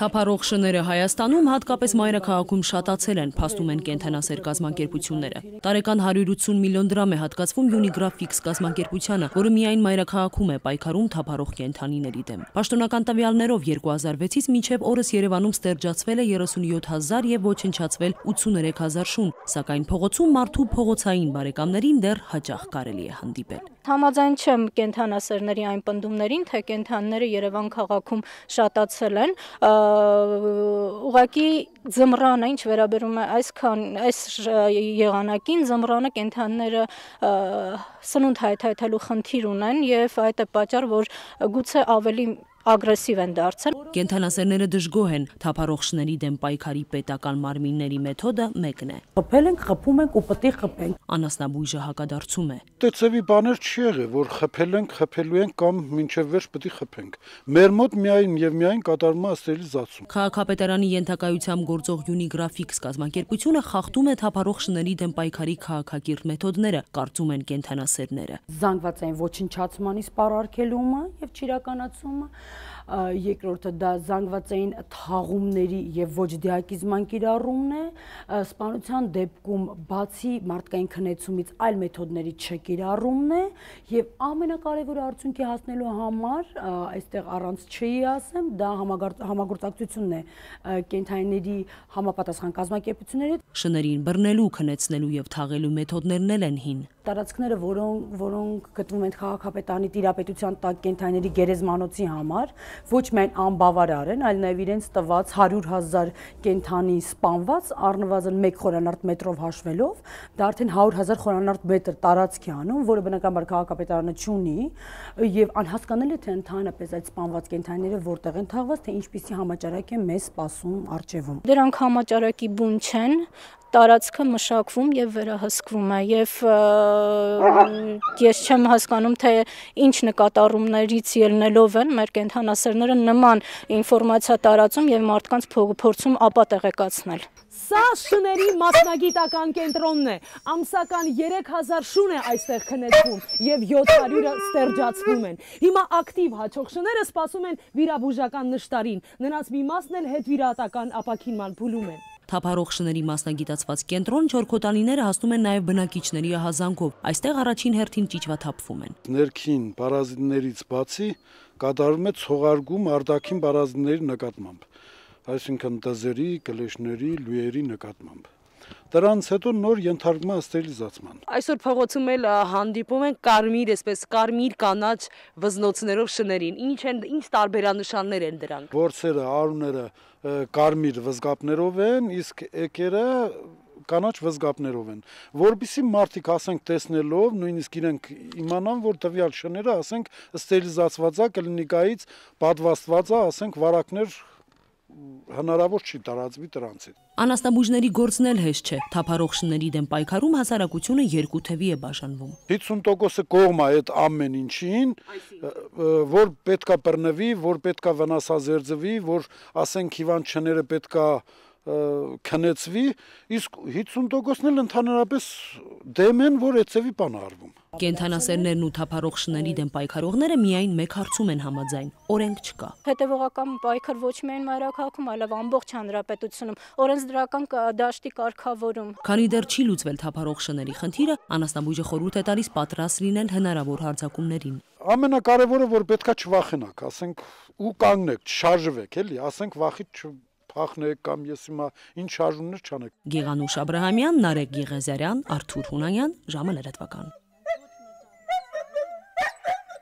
Թափարող շները Հայաստանում, հատկապես մայրաքաղաքում շատացել են, փաստում են կենթանասեր կազմակերպությունները։ Տարեկան 180 միլիոն դրամ է հատկացվում Unigraphics կազմակերպությանը, որը միայն մայրաքաղաքում է պայքարում թափարող կենթանիների դեմ։ Պաշտոնական տվյալներով 2006-ից մինչև օրս Երևանում ստերջացվել է 37000 եւ ոչնչացվել 83000 շուն, սակայն փողոցում մարդու փողոցային բարեկամներին դեռ հաճախ կարելի է հանդիպել։ Համաձայն չեմ կենթանասերների այն պնդումներին, թե կենթանները Երևան քաղաքում շատացել են, ուղղակի զմռանը, ինչ վերաբերում է այս քան այս եղանակին, զմռանը կենթանները սնունդ հայթայթելու խնդիր ունեն եւ այդ է պատճառ, որ գուցե ավելի ագրեսիվ են դարձել։ Կենթանասերները դժգոհ են, թափառողջների դեմ պայքարի պետական մարմինների մեթոդը մեկն է։ Խփել ենք, խփում ենք ու պիտի խփենք։ Անասնաբույժը հակադարձում է։ Տեցևի բաներ չի եղել, որ խփել ենք, խփելու ենք կամ մինչև վերջ պիտի խփենք։ Մեր մոտ միայն եւ միայն կատարվում է ստերիլիզացում։ Քաղաքապետարանի ենթակայությամբ գործող Unigraphics կազմակերպությունը խախտում է թափառողջների դեմ պայքարի քաղաքակիրթ մեթոդները, կարծում են կենթանասերները։ Զանգվածային ոչնչացմանի սպառարկելումը եւ ճիրականացումը երկրորդը դա զանգվածային թաղումների եւ ոչ դիակիզման կիրառումն է, սպանության դեպքում բացի մարդկային քնեցումից այլ մեթոդների չկիրառումն է եւ ամենակարևոր արդյունքի հասնելու համար այստեղ առանց չի ասեմ, դա համագործակցությունն է կենթայինների համապատասխան կազմակերպությունների։ Շներին բռնելու, քնեցնելու եւ թաղելու մեթոդներն էլ են հին տարածքները, որոնք որոնք գտնվում են քաղաքապետանի տիրապետության տակ կենթայիների գերեզմանոցի համար, ոչ միայն անբավարար են, այլ նաև իրենց տված 100.000 կենթանի սպանված առնվազն 1 խորանարդ մետրով հաշվելով, դա արդեն 100.000 խորանարդ մետր տարածք է անում, որը բնականաբար քաղաքապետարանը չունի, եւ անհասկանալի է թե ընդհանրապես այդ սպանված կենթանիները որտեղ են թաղված, թե ինչպիսի համաճարակ է մեզ սպասում արջևում։ Դրանք համաճարակի բուն չեն, տարածքը մշակվում եւ վերահսկվում է եւ ես չեմ հասկանում թե ինչ նկատառումներից ելնելով են մեր կենթանասերները նման ինֆորմացիա տարածում եւ մարդկանց փորձում ապա տեղեկացնել Սա շների մասնագիտական կենտրոնն է։ Ամսական 3000 շուն է այստեղ քնեցվում եւ 700-ը ստերջացվում են։ Հիմա ակտիվ հաջող շները սպասում են վիրաբուժական նշտարին։ Նրանց մի մասն էլ հետ վիրատական ապակինման փուլում են։ Թափարող շների մասնագիտացված կենտրոն չորքոտանիները հասնում են նաև բնակիչների ահազանգով։ Այստեղ առաջին հերթին ճիճվաթափվում են։ Ներքին պարազիտներից բացի կատարվում է ցողարկում արդակին պարազիտների նկատմամբ։ Այսինքն տզերի, կլեշների, լույերի նկատմամբ։ Դրանից հետո նոր ենթարկվում է ստերիլիզացման։ Այսօր փողոցում էլ հանդիպում են կարմիր, այսպես կարմիր կանաչ վզնոցներով շներին։ Ինչ են, ինչ տարբերանշաններ են դրանք։ Որսերը, արուները կարմիր վզգապներով են, իսկ եկերը կանաչ վզգապներով են, որբիսի մարդիկ ասենք տեսնելով, նույնիսկ իրենք իմանան, որ տվյալ շները ասենք ստերիլիզացվածա կլինիկայից պատվաստվածա ասենք վարակներ հնարավոր չի տարածվի դրանցից։ Անաստաբուժների գործն էլ հեշտ չէ։ Թափարող շների դեմ պայքարում հասարակությունը երկու թևի է բաժանվում։ 50%-ը կողմ է այդ ամեն ինչին, որ պետքա բռնվի, որ պետքա վնասազերծվի, որ ասենք հիվանդ շները պետքա պետք քնեցվի, իսկ 50%-ն էլ ընդհանրապես դեմ են, որ էծևի բան արվում։ Կենթանասերներն ու թափառող շների դեմ պայքարողները միայն մեկ հարցում են համաձայն՝ օրենք չկա։ Հետևողական պայքար ոչ միայն մայրաքաղաքում, այլև ամբողջ հանրապետությունում, օրենսդրական դաշտի կարգավորում։ Քանի դեռ չի լուծվել թափառող շների խնդիրը, անասնաբույժը խորհուրդ է տալիս պատրաստ լինել հնարավոր հարձակումներին։ Ամենակարևորը որ պետքա չվախենաք, ասենք ու կանգնեք, չշարժվեք, էլի, ասենք վախից փախնեք կամ ես հիմա ինչ արժուններ չանեք։ Գիգանուշ Աբ รา համյան, Նարեկ Գիգեզարյան, Արթուր Հունանյան, ժամը լրատվական։